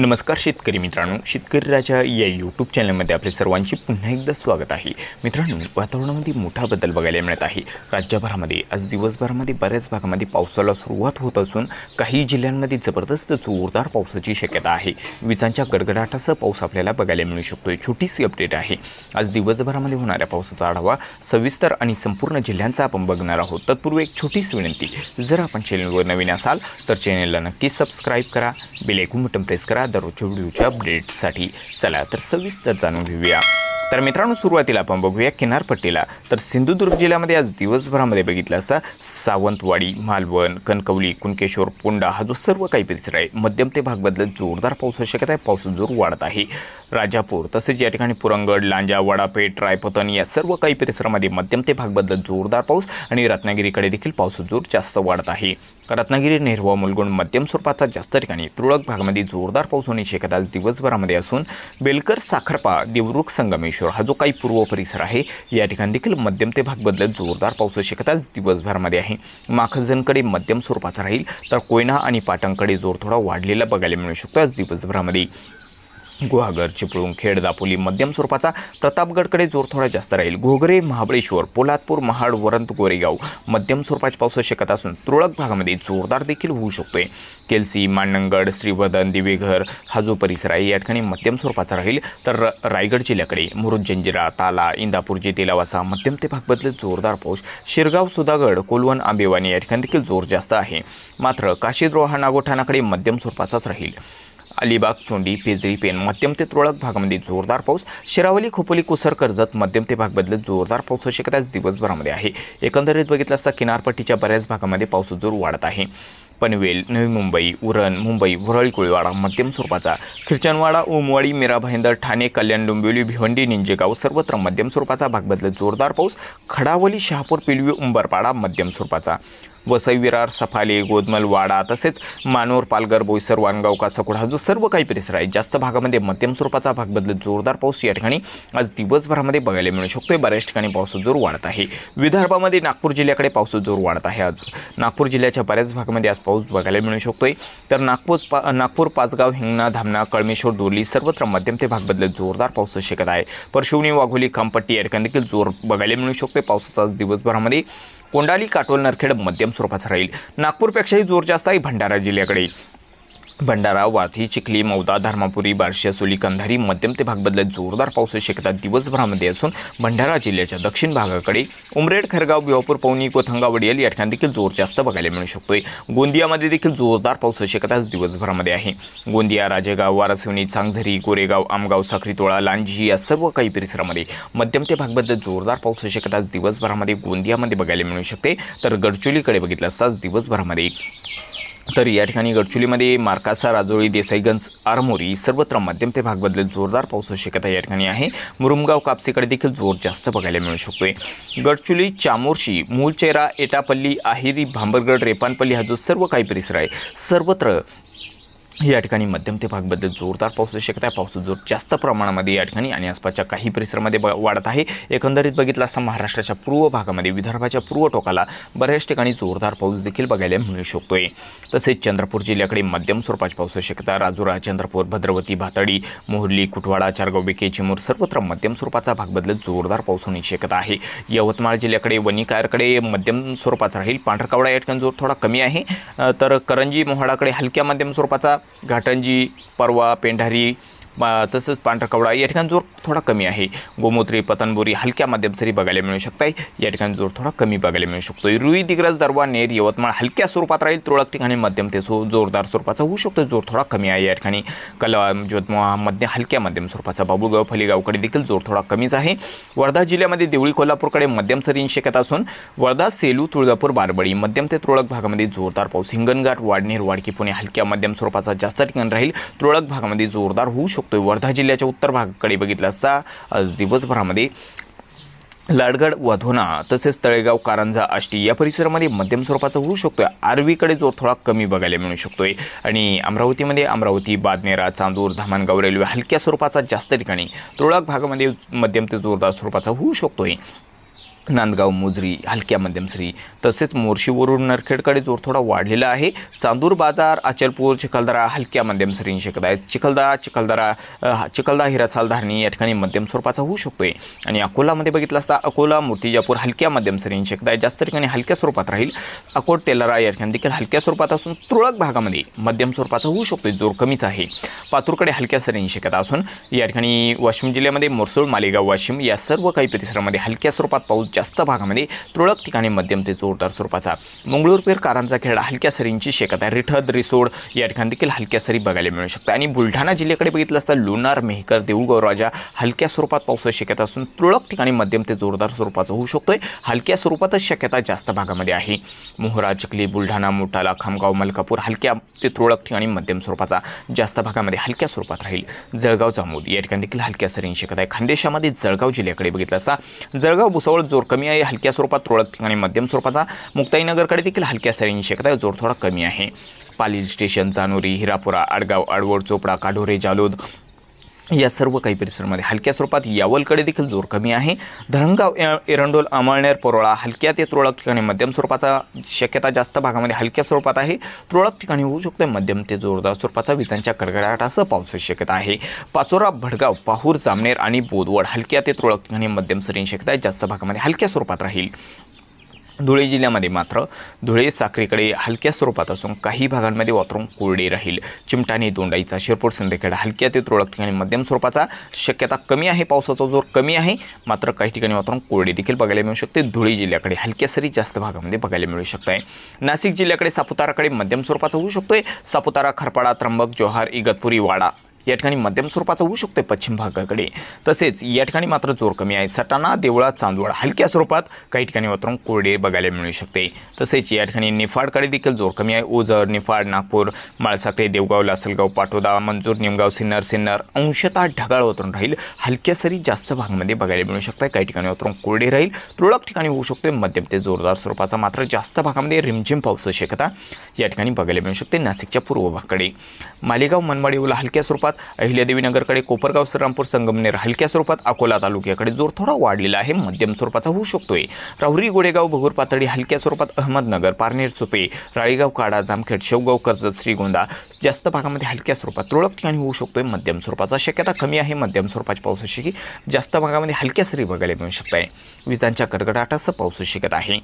नमस्कार शेतकरी मित्रांनो शेतकरी राजा या यूट्यूब चॅनलमध्ये आपले सर्वांचे पुन्हा एकदा स्वागत आहे मित्रांनो वातावरणामध्ये मोठा बदल बघायला मिळत आहे राज्यभरामध्ये आज दिवसभरामध्ये बऱ्याच भागामध्ये पावसाला सुरुवात होत असून काही जिल्ह्यांमध्ये जबरदस्त जोरदार पावसाची शक्यता आहे विजांच्या गडगडाटासह पाऊस आपल्याला बघायला मिळू शकतो छोटीशी अपडेट आहे आज दिवसभरामध्ये होणाऱ्या पावसाचा आढावा सविस्तर आणि संपूर्ण जिल्ह्यांचा आपण बघणार आहोत तत्पूर्वी एक छोटीशी विनंती जर आपण चॅनलवर नवीन असाल तर चॅनलला नक्की सबस्क्राईब करा बेल ऐकून बटन प्रेस करा दररोजच्या व्हिडिओच्या अपडेट्ससाठी चला तर सविस्तर जाणून घेऊया तर मित्रांनो सुरुवातीला आपण बघूया किनारपट्टीला तर सिंधुदुर्ग जिल्ह्यामध्ये आज दिवसभरामध्ये बघितलं असता सावंतवाडी मालवण कणकवली कुणकेश्वर पोंडा हा जो सर्व काही परिसर आहे मध्यम ते भाग बदलत जोरदार पाऊस शकत आहे पाऊस जोर वाढत आहे राजापूर तसेच या ठिकाणी पुरंगड लांजा वडापेठ रायपतन या सर्व काही परिसरामध्ये मध्यम ते भाग बदलत जोरदार पाऊस आणि रत्नागिरीकडे देखील पाऊस जोर जास्त वाढत आहे रत्नागिरी नेरवा मुलगुण मध्यम स्वरूपाचा जास्त ठिकाणी तुरळक भागामध्ये जोरदार पाऊस होण्याची शक्यता आज दिवसभरामध्ये असून बेलकर साखरपा देवरुख संगमेश्वर हा जो काही पूर्व परिसर आहे या ठिकाणी देखील मध्यम ते भाग बदलत जोरदार पाऊस शक्यता दिवसभरामध्ये आहे माखजनकडे मध्यम स्वरूपाचा राहील तर कोयना आणि पाटणकडे जोर थोडा वाढलेला बघायला मिळू शकतो आज दिवसभरामध्ये गुहागर चिपळूण खेड दापोली मध्यम स्वरूपाचा प्रतापगडकडे जोर थोडा जास्त राहील घोगरे महाबळेश्वर पोलादपूर महाड वरंत गोरेगाव मध्यम स्वरूपाची पाऊस शकत असून तुरळक भागामध्ये जोरदार देखील होऊ शकतोय केलसी मानंगड श्रीवर्धन दिवेघर हाजो परिसर आहे या ठिकाणी मध्यम स्वरूपाचा राहील तर रायगड जिल्ह्याकडे मुरुजंजिरा जंजिरा ताला इंदापूर जिल्ह्याला मध्यम ते बदलत जोरदार पाऊस शिरगाव सुधागड कोलवण आंबेवानी या ठिकाणी देखील जोर जास्त आहे मात्र काशीद्रोहा नागोठाणाकडे मध्यम स्वरूपाचाच राहील अलिबाग चोंडी पेजरी पेन मध्यम ते तुरळक भागामध्ये जोरदार पाऊस शिरावली खोपोली कुसर कर्जत मध्यम ते भाग बदलत जोरदार पाऊस शक्यता दिवसभरामध्ये आहे एकंदरीत बघितलं असता किनारपट्टीच्या बऱ्याच भागामध्ये पाऊस जोर वाढत आहे पनवेल नवी मुंबई उरण मुंबई भुरळी कोळीवाडा मध्यम स्वरूपाचा खिरचनवाडा ओमवाडी मीरा भाईंदर ठाणे कल्याण डोंबिवली भिवंडी निंजेगाव सर्वत्र मध्यम स्वरूपाचा भाग बदलत जोरदार पाऊस खडावली शहापूर पिलवी उंबरपाडा मध्यम स्वरूपाचा वसई विरार सफाले गोदमल वाडा तसेच मानोर पालघर बोईसर वानगाव कासकोड हा जो सर्व काही परिसर आहे जास्त भागामध्ये मध्यम स्वरूपाचा भाग बदलत जोरदार पाऊस या ठिकाणी आज दिवसभरामध्ये बघायला मिळू शकतो बऱ्याच ठिकाणी पावसाचा जोर वाढत आहे विदर्भामध्ये नागपूर जिल्ह्याकडे पावसाचा जोर वाढत आहे आज नागपूर जिल्ह्याच्या बऱ्याच भागामध्ये आज पाऊस बघायला मिळू शकतोय तर नागपूर पा नागपूर पाचगाव हिंगणा धामणा कळमेश्वर दुर्ली सर्वत्र मध्यम ते भाग बदलत जोरदार पाऊस शकत आहे परशिवणी वाघोली खंपट्टी या देखील जोर बघायला मिळू शकतोय पावसाचा दिवसभरामध्ये कोंडाली काटोल नरखेड मध्यम स्वरूपाचा राहील नागपूरपेक्षाही जोर जास्त आहे भंडारा जिल्ह्याकडे भंडारा वाथी चिखली मौदा धर्मापुरी बार्शी असोली कंधारी मध्यम ते भाग जोरदार पावसाची शक्यता दिवसभरामध्ये असून भंडारा जिल्ह्याच्या दक्षिण भागाकडे उमरेड खरगाव भिवापूर पवनी कोथंगा वडियल या ठिकाणी देखील जोर जास्त बघायला मिळू शकतोय गोंदियामध्ये देखील जोरदार पावसाची शक्यता दिवसभरामध्ये आहे गोंदिया राजेगाव वारसवणी चांगझरी गोरेगाव आमगाव साखरीतोळा लांजी या सर्व काही परिसरामध्ये मध्यम ते भाग बदलत जोरदार पावसाची शक्यता दिवसभरामध्ये गोंदियामध्ये बघायला मिळू शकते तर गडचोलीकडे बघितलं असताच दिवसभरामध्ये तर या ठिकाणी गडचुलीमध्ये मार्कासा राजोळी देसाईगंज आरमोरी सर्वत्र मध्यम ते भाग बदलेल जोरदार पावसाची शक्यता या ठिकाणी आहे मुरुमगाव कापसेकडे देखील जोर जास्त बघायला मिळू शकतोय गडचुली चामोर्शी मूलचेरा एटापल्ली आहिरी भांबरगड रेपानपल्ली हा जो सर्व काही परिसर आहे सर्वत्र या ठिकाणी मध्यम ते भागबद्दल जोरदार पावसाची शक्यता आहे पाऊस जोर जास्त प्रमाणामध्ये या ठिकाणी आणि आसपासच्या काही परिसरामध्ये वाढत आहे एकंदरीत बघितलं असता महाराष्ट्राच्या पूर्व भागामध्ये विदर्भाच्या पूर्व टोकाला बऱ्याच ठिकाणी जोरदार पाऊस देखील बघायला मिळू शकतो आहे तसेच चंद्रपूर जिल्ह्याकडे मध्यम स्वरूपाची पावसाची शक्यता राजुरा चंद्रपूर भद्रवती भातडी मोहर्ली कुटवाडा चारगाव बेके चिमूर सर्वत्र मध्यम स्वरूपाचा भागबद्दल जोरदार पाऊस होण्याची शक्यता आहे यवतमाळ जिल्ह्याकडे वनिकायरकडे मध्यम स्वरूपाचा राहील पांढरकावडा या ठिकाणी जोर थोडा कमी आहे तर करंजी मोहाडाकडे हलक्या मध्यम स्वरूपाचा घाटंजी परवा पेंढारी तसंच पांढरकवडा या ठिकाणी जोर थोडा कमी आहे गोमोत्री पतनबोरी हलक्या मध्यम सरी बघायला मिळू शकत आहे या ठिकाणी जोर थोडा कमी बघायला मिळू शकतो रुई दिग्रज दरवा नेर यवतमाळ हलक्या स्वरूपात राहील तुरळक ठिकाणी मध्यम ते सो जोरदार स्वरूपाचा होऊ शकतो जोर थोडा कमी आहे या ठिकाणी कल यवतमाळमध्ये हलक्या मध्यम स्वरूपाचा बाबूगाव फलीगावकडे देखील जोर थोडा कमीच आहे वर्धा जिल्ह्यामध्ये देवळी कोल्हापूरकडे मध्यम सरी शक्यता असून वर्धा सेलू तुळजापूर बारबडी मध्यम ते तुरळक भागामध्ये जोरदार पाऊस हिंगणघाट वाडनेर वाडकी पुणे हलक्या मध्यम स्वरूपाचा जास्त ठिकाणी राहील तुरळक भागामध्ये जोरदार होऊ शकतो वर्धा जिल्ह्याच्या उत्तर भागाकडे बघितला असता आज दिवसभरामध्ये लाडगड वधोना तसेच तळेगाव कारंजा आष्टी या परिसरामध्ये मध्यम स्वरूपाचा होऊ शकतो आहे आरवीकडे जोर थोडा कमी बघायला मिळू शकतो आहे आणि अमरावतीमध्ये अमरावती बादनेरा चांदूर धामणगाव रेल्वे हलक्या स्वरूपाचा जास्त ठिकाणी तुरळक भागामध्ये मध्यम ते जोरदार स्वरूपाचा होऊ शकतो आहे नांदगाव मुजरी हलक्या मध्यमसरी तसेच मोर्शीवरून नरखेडकडे जोर थोडा वाढलेला आहे चांदूर बाजार अचलपूर चिखलदरा हलक्या मध्यम मध्यमसरीने शकत आहेत चिखलदरा चिखलदरा चिखलदा हिरासाल धारणी या ठिकाणी मध्यम स्वरूपाचा होऊ शकतो आहे आणि अकोलामध्ये बघितलं असता अकोला मूर्तिजापूर हलक्या मध्यम मध्यमसरीने शकत आहे जास्त ठिकाणी हलक्या स्वरूपात राहील अकोट टेलरा या ठिकाणी देखील हलक्या स्वरूपात असून तुरळक भागामध्ये मध्यम स्वरूपाचा होऊ शकतो जोर कमीच आहे पातूरकडे हलक्या सरीने शक्यता असून या ठिकाणी वाशिम जिल्ह्यामध्ये मोरसूळ मालेगाव वाशिम या सर्व काही परिसरामध्ये हलक्या स्वरूपात पाऊस जास्त भागामध्ये तुरळक ठिकाणी मध्यम ते जोरदार स्वरूपाचा मंगळूरपेर कारांचा खेळ हलक्या सरींची शेकत आहे रिठद रिसोड या ठिकाणी देखील हलक्या सरी बघायला मिळू शकतात आणि बुलढाणा जिल्ह्याकडे बघितलं असता लोणार मेहकर देऊळगाव राजा हलक्या स्वरूपात पावसाची शक्यता असून तुरळक ठिकाणी मध्यम ते जोरदार स्वरूपाचा होऊ शकतोय हलक्या स्वरूपातच शक्यता जास्त भागामध्ये आहे मोहरा चकली बुलढाणा मोठाला खामगाव मलकापूर हलक्या ते तुरळक ठिकाणी मध्यम स्वरूपाचा जास्त भागामध्ये हलक्या स्वरूपात राहील जळगाव जामोद या ठिकाणी देखील हलक्या सरींची शक्यता आहे खानदेशामध्ये जळगाव जिल्ह्याकडे बघितलं असता जळगाव भुसावळ जो जोर कमी आहे हलक्या स्वरूपात तुरळक ठिकाणी मध्यम स्वरूपाचा मुक्ताईनगरकडे देखील हलक्या सरींची शक्यता जोर थोडा कमी आहे पाली स्टेशन जानोरी हिरापुरा आडगाव आडवड चोपडा काढोरे जालोद या सर्व काही परिसरामध्ये हलक्या स्वरूपात यावलकडे देखील जोर कमी आहे धरणगाव एरंडोल अमळनेर परोळा हलक्या ते तुरळक ठिकाणी मध्यम स्वरूपाचा शक्यता जास्त भागामध्ये हलक्या स्वरूपात आहे तुरळक ठिकाणी होऊ शकतो मध्यम ते जोरदार स्वरूपाचा विजांच्या कडकडाटासह पावसाची शक्यता आहे पाचोरा भडगाव पाहूर जामनेर आणि बोदवड हलक्या ते तुरळक ठिकाणी मध्यम सरीन शक्यता जास्त भागामध्ये हलक्या स्वरूपात राहील धुळे जिल्ह्यामध्ये मात्र धुळे साखरेकडे हलक्या स्वरूपात असून काही भागांमध्ये वातावरण कोरडे राहील चिमटाने दोंडाईचा शिरपूर संध्याकाळ हलक्या ते तुरळक ठिकाणी मध्यम स्वरूपाचा शक्यता कमी आहे पावसाचा जोर कमी आहे मात्र काही ठिकाणी वातावरण कोरडे देखील बघायला मिळू शकते धुळे जिल्ह्याकडे हलक्या सरी जास्त भागामध्ये बघायला मिळू शकत आहे नाशिक जिल्ह्याकडे सापुताराकडे मध्यम स्वरूपाचा होऊ शकतोय सापुतारा खरपाडा त्र्यंबक जोहार इगतपुरी वाडा या ठिकाणी मध्यम स्वरूपाचा होऊ शकतो पश्चिम भागाकडे तसेच या ठिकाणी मात्र जोर कमी आहे सटाणा देवळा चांदवड हलक्या स्वरूपात काही ठिकाणी मात्र कोरडे बघायला मिळू शकते तसेच या ठिकाणी निफाडकडे देखील जोर कमी आहे ओझर निफाड नागपूर माळसाकडे देवगाव लासलगाव पाटोदा मंजूर निमगाव सिन्नर सिन्नर अंशतः ढगाळ वातावरण राहील हलक्या सरी जास्त भागामध्ये बघायला मिळू शकतात काही ठिकाणी वातावरण कोरडे राहील तुरळक ठिकाणी होऊ शकते मध्यम ते जोरदार स्वरूपाचा मात्र जास्त भागामध्ये रिमझिम पाऊस शक्यता या ठिकाणी बघायला मिळू शकते नाशिकच्या पूर्व भागाकडे मालेगाव मनमाड हलक्या स्वरूपात अहिल्यादेवीनगरकडे कोपरगाव श्रीरामपूर संगमनेर हलक्या स्वरूपात अकोला तालुक्याकडे जोर थोडा वाढलेला आहे मध्यम स्वरूपाचा होऊ शकतोय राहुरी गोडेगाव भगूर पातळी हलक्या स्वरूपात अहमदनगर पारनेर चुपे राळेगाव काडा जामखेड शेवगाव कर्जत श्रीगोंदा जास्त भागामध्ये हलक्या स्वरूपात तुरळक ठिकाणी होऊ शकतोय मध्यम स्वरूपाचा शक्यता कमी आहे मध्यम स्वरूपाच्या पावसाची जास्त भागामध्ये हलक्या सरी बघायला मिळू शकत आहे विजांच्या कडकडाटासह पाऊस शिकत आहे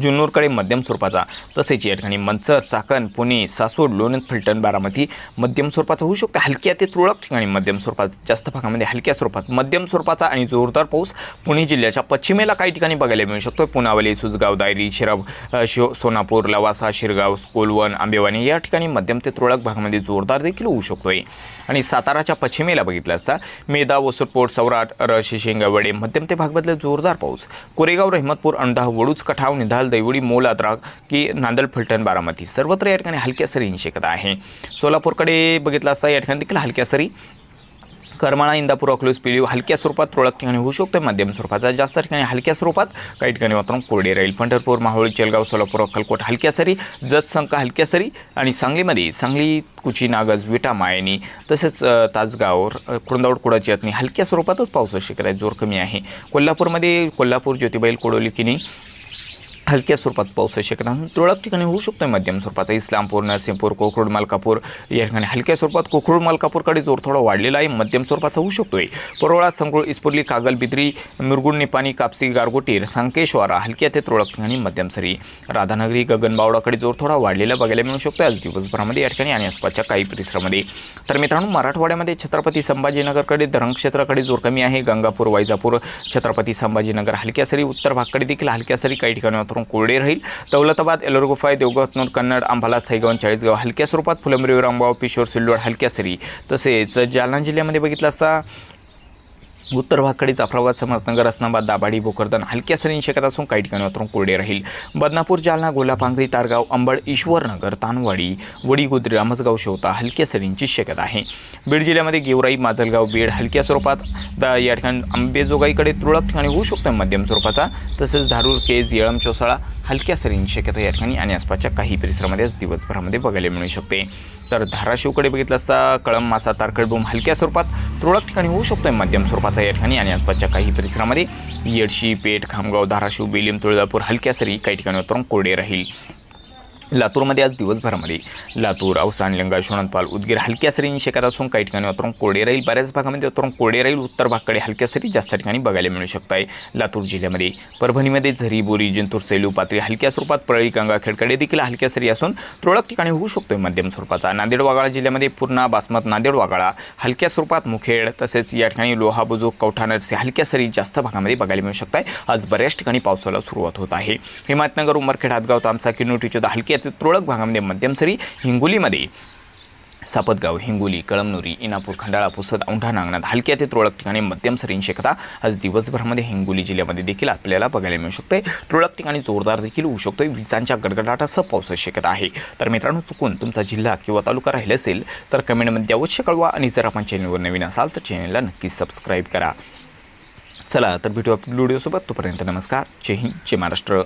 जुन्नूरकडे मध्यम स्वरूपाचा तसेच या ठिकाणी मंचर चाकण पुणे सासवड लोणंद फलटण बारामती मध्यम स्वरूपाचा होऊ शकतो हलक्या ते तुरळक ठिकाणी मध्यम स्वरूपात जास्त भागामध्ये हलक्या स्वरूपात मध्यम स्वरूपाचा आणि जोरदार पाऊस पुणे जिल्ह्याच्या पश्चिमेला काही ठिकाणी बघायला मिळू शकतो पुनावली सुजगाव दायरी शिरब शिव सोनापूर लवासा शिरगाव कोलवण आंबेवाणी या ठिकाणी मध्यम ते तुरळक भागामध्ये जोरदार देखील होऊ शकतोय आणि साताराच्या पश्चिमेला बघितलं असता मेधा वसुरपोट सौराट रशी शेंगावडे मध्यम ते भागमधला जोरदार पाऊस कोरेगाव रहमतपूर अंधा वडूच कठाव निधा ढगाल दैवडी मोल की नांदल फलटण बारामती सर्वत्र या ठिकाणी हलक्या सरींची शक्यता आहे सोलापूरकडे बघितलं असता या ठिकाणी देखील हलक्या सरी करमाळा इंदापूर अकलूस पिळी हलक्या स्वरूपात तुरळक ठिकाणी होऊ शकतो मध्यम स्वरूपाचा जास्त ठिकाणी हलक्या स्वरूपात काही ठिकाणी वातावरण कोरडे राहील पंढरपूर माहोळी चेलगाव सोलापूर अक्कलकोट हलक्या सरी जतसंका हलक्या सरी आणि सांगलीमध्ये सांगली कुची नागज विटा मायनी तसेच तासगाव कुरंदावड कुडाची यातनी हलक्या स्वरूपातच पावसाची शक्यता जोर कमी आहे कोल्हापूरमध्ये कोल्हापूर ज्योतिबाईल कोडोली किनी हलक्या स्वरूपात आहे शक्यता नाही तुरळक ठिकाणी होऊ शकतो मध्यम स्वरूपाचा इस्लामपूर नरसिंहपूर कोकरूड मालकापूर या ठिकाणी हलक्या स्वरूपात कोकरूड मालकापूरकडे जोर थोडा वाढलेला आहे मध्यम स्वरूपाचा होऊ शकतो परोळा संकुळ इस्पुर्ली कागल बिद्री मिरगुड निपाणी कापसी गारगोटीर संकेश्वारा हलक्या ते तुरळक ठिकाणी मध्यम सरी राधानगरी गगनबावडाकडे जोर थोडा वाढलेला बघायला मिळू शकतो आज दिवसभरामध्ये या ठिकाणी आणि आसपासच्या काही परिसरामध्ये तर मित्रांनो मराठवाड्यामध्ये छत्रपती संभाजीनगरकडे धरण क्षेत्राकडे जोर कमी आहे गंगापूर वैजापूर छत्रपती संभाजीनगर हलक्या सरी उत्तर भागकडे देखील हलक्या सरी काही ठिकाणी पण कोरडे राहील दौलताबाद एलोरगुफाय देवगाव कन्नड अंबाला साईगाव चाळीसगाव हलक्या स्वरूपात फुलेमरी रामगाव पिशोर सिल्लोड हलक्या सरी तसेच जालना जिल्ह्यामध्ये बघितलं असता उत्तर भागाकडे जाफराबाद समर्थनगर अस्नाबाद दाबाडी भोकरदन हलक्या सरींची शकत असून काही ठिकाणी वातावरण कोरडे राहील बदनापूर जालना गोलापांगरी तारगाव अंबड ईश्वरनगर तानवाडी वडीगुद्री रामसगाव शेवता हलक्या सरींची शक्यता आहे बीड जिल्ह्यामध्ये गेवराई माजलगाव बीड हलक्या स्वरूपात द या ठिकाणी अंबेजोगाईकडे तुरळक ठिकाणी होऊ शकतो मध्यम स्वरूपाचा तसेच धारूर केज येळम चोसाळा हलक्या सरींची शक्यता या ठिकाणी आणि आसपासच्या काही परिसरामध्येच दिवसभरामध्ये बघायला मिळू शकते तर धाराशिवकडे बघितलं असता कळम मासा तारखडबोम हलक्या स्वरूपात तुरळक ठिकाणी होऊ शकतो मध्यम स्वरूपाचा या ठिकाणी आणि आसपासच्या काही परिसरामध्ये येडशी पेठ खामगाव धाराशिव बेलिम तुळजापूर हलक्या सरी काही ठिकाणी उतरून कोरडे राहील लातूरमध्ये आज दिवसभरामध्ये लातूर अवसान लिंगा शोणतपाल उदगीर हलक्या सरींनी शेकत असून काही ठिकाणी वातावरण कोरडे राहील बऱ्याच भागामध्ये वातावरण कोरडे राहील उत्तर भागकडे हलक्या सरी जास्त ठिकाणी बघायला मिळू शकत आहे लातूर जिल्ह्यामध्ये परभणीमध्ये झरी बोरी जिंतूर सेलू पात्री हलक्या स्वरूपात पळळी गंगा खेडकडे देखील हलक्या सरी असून तुरळक ठिकाणी होऊ शकतोय मध्यम स्वरूपाचा नांदेड वागाळा जिल्ह्यामध्ये पूर्णा बासमत नांदेड वागाळा हलक्या स्वरूपात मुखेड तसेच या ठिकाणी लोहा बुजुक कवठा हलक्या सरी जास्त भागामध्ये बघायला मिळू शकत आहे आज बऱ्याच ठिकाणी पावसाला सुरुवात होत आहे हिमायतनगर उमरखेड हातगाव तामसा किनोटीच्या हलक्या जिल्ह्यातील तुरळक भागामध्ये मध्यम सरी हिंगोलीमध्ये सापतगाव हिंगोली कळमनुरी इनापूर खंडाळा पुसद औंढा नागनाथ हलक्या ते तुरळक ठिकाणी मध्यम सरींची शक्यता आज दिवसभरामध्ये हिंगोली जिल्ह्यामध्ये देखील आपल्याला बघायला मिळू शकते तुरळक ठिकाणी जोरदार देखील होऊ शकतो विजांच्या गडगडाटासह पावसाची शक्यता आहे तर मित्रांनो चुकून तुमचा जिल्हा किंवा तालुका राहिला असेल तर कमेंटमध्ये अवश्य कळवा आणि जर आपण चॅनलवर नवीन असाल तर चॅनलला नक्की सबस्क्राईब करा चला तर भेटू आपल्या व्हिडिओसोबत तोपर्यंत नमस्कार जय हिंद जय महाराष्ट्र